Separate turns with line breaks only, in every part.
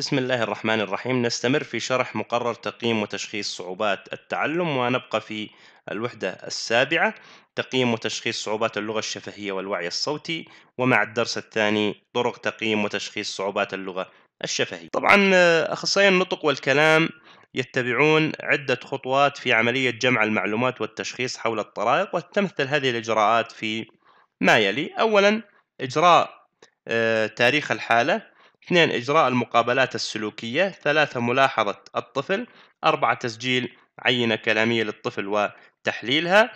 بسم الله الرحمن الرحيم نستمر في شرح مقرر تقييم وتشخيص صعوبات التعلم ونبقى في الوحدة السابعة تقييم وتشخيص صعوبات اللغة الشفهية والوعي الصوتي ومع الدرس الثاني طرق تقييم وتشخيص صعوبات اللغة الشفهية طبعا أخصائي النطق والكلام يتبعون عدة خطوات في عملية جمع المعلومات والتشخيص حول الطرائق وتمثل هذه الإجراءات في ما يلي أولا إجراء آه، تاريخ الحالة اثنين إجراء المقابلات السلوكية ثلاثة ملاحظة الطفل أربعة تسجيل عينة كلامية للطفل وتحليلها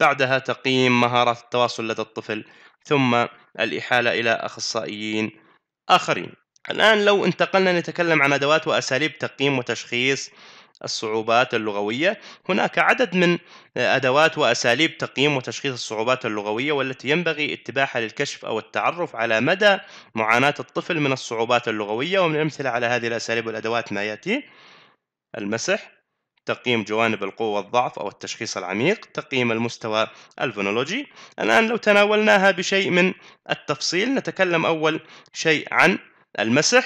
بعدها تقييم مهارات التواصل لدى الطفل ثم الإحالة إلى أخصائيين آخرين الآن لو انتقلنا نتكلم عن أدوات وأساليب تقييم وتشخيص الصعوبات اللغوية هناك عدد من أدوات وأساليب تقييم وتشخيص الصعوبات اللغوية والتي ينبغي اتباعها للكشف أو التعرف على مدى معاناة الطفل من الصعوبات اللغوية ومن الأمثلة على هذه الأساليب والأدوات ما يأتي المسح تقييم جوانب القوة والضعف أو التشخيص العميق تقييم المستوى الفونولوجي الآن لو تناولناها بشيء من التفصيل نتكلم أول شيء عن المسح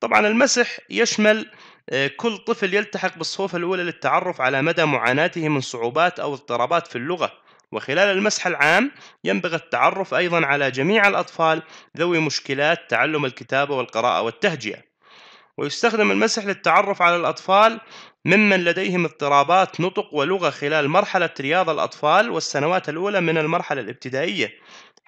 طبعا المسح يشمل آه، كل طفل يلتحق بالصفوف الأولى للتعرف على مدى معاناته من صعوبات أو اضطرابات في اللغة وخلال المسح العام ينبغي التعرف أيضا على جميع الأطفال ذوي مشكلات تعلم الكتابة والقراءة والتهجئة ويستخدم المسح للتعرف على الأطفال ممن لديهم اضطرابات نطق ولغة خلال مرحلة رياض الأطفال والسنوات الأولى من المرحلة الابتدائية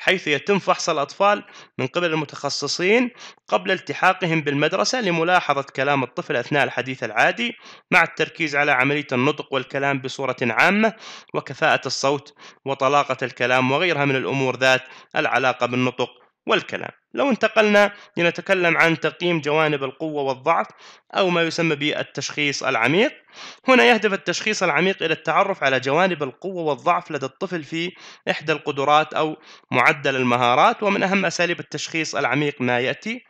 حيث يتم فحص الأطفال من قبل المتخصصين قبل التحاقهم بالمدرسة لملاحظة كلام الطفل أثناء الحديث العادي مع التركيز على عملية النطق والكلام بصورة عامة وكفاءة الصوت وطلاقة الكلام وغيرها من الأمور ذات العلاقة بالنطق والكلام لو انتقلنا لنتكلم عن تقييم جوانب القوة والضعف أو ما يسمى بالتشخيص العميق هنا يهدف التشخيص العميق إلى التعرف على جوانب القوة والضعف لدى الطفل في إحدى القدرات أو معدل المهارات ومن أهم أساليب التشخيص العميق ما يأتي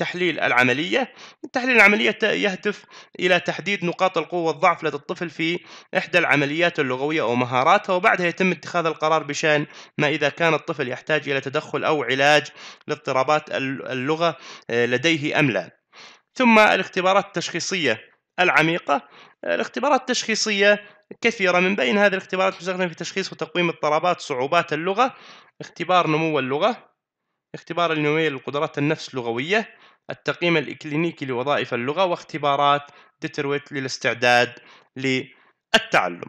تحليل العملية تحليل العملية يهدف إلى تحديد نقاط القوة والضعف لدى الطفل في إحدى العمليات اللغوية أو مهاراتها وبعدها يتم اتخاذ القرار بشأن ما إذا كان الطفل يحتاج إلى تدخل أو علاج لاضطرابات اللغة آه، لديه أم لا ثم الاختبارات التشخيصية العميقة الاختبارات التشخيصية كثيرة من بين هذه الاختبارات تستخدم في تشخيص وتقويم اضطرابات صعوبات اللغة اختبار نمو اللغة اختبار النووية لقدرات النفس اللغوية التقييم الإكلينيكي لوظائف اللغة واختبارات ديترويت للاستعداد للتعلم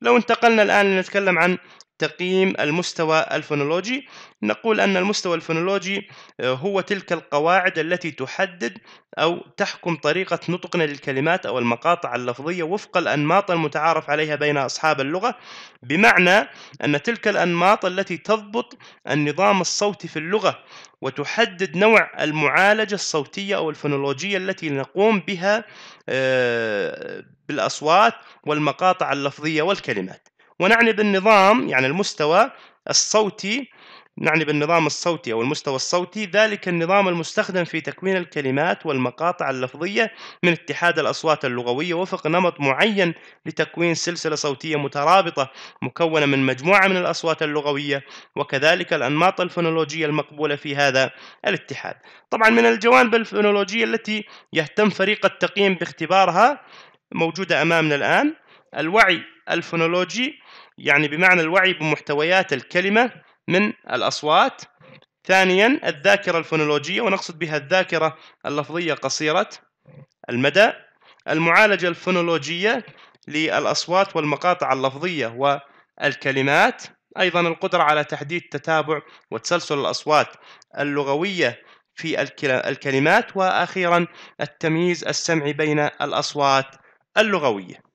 لو انتقلنا الآن لنتكلم عن تقييم المستوى الفونولوجي نقول أن المستوى الفونولوجي آه، هو تلك القواعد التي تحدد أو تحكم طريقة نطقنا للكلمات أو المقاطع اللفظية وفق الأنماط المتعارف عليها بين أصحاب اللغة بمعنى أن تلك الأنماط التي تضبط النظام الصوتي في اللغة وتحدد نوع المعالجة الصوتية أو الفونولوجية التي نقوم بها آه، بالأصوات والمقاطع اللفظية والكلمات ونعني بالنظام يعني المستوى الصوتي نعني بالنظام الصوتي أو المستوى الصوتي ذلك النظام المستخدم في تكوين الكلمات والمقاطع اللفظية من اتحاد الأصوات اللغوية وفق نمط معين لتكوين سلسلة صوتية مترابطة مكونة من مجموعة من الأصوات اللغوية وكذلك الأنماط الفونولوجية المقبولة في هذا الاتحاد طبعا من الجوانب الفونولوجية التي يهتم فريق التقييم باختبارها موجودة أمامنا الآن الوعي الفونولوجي يعني بمعنى الوعي بمحتويات الكلمة من الأصوات ثانيا الذاكرة الفونولوجية ونقصد بها الذاكرة اللفظية قصيرة المدى المعالجة الفونولوجية للأصوات والمقاطع اللفظية والكلمات أيضا القدرة على تحديد تتابع وتسلسل الأصوات اللغوية في الكلمات وأخيرا التمييز السمعي بين الأصوات اللغوية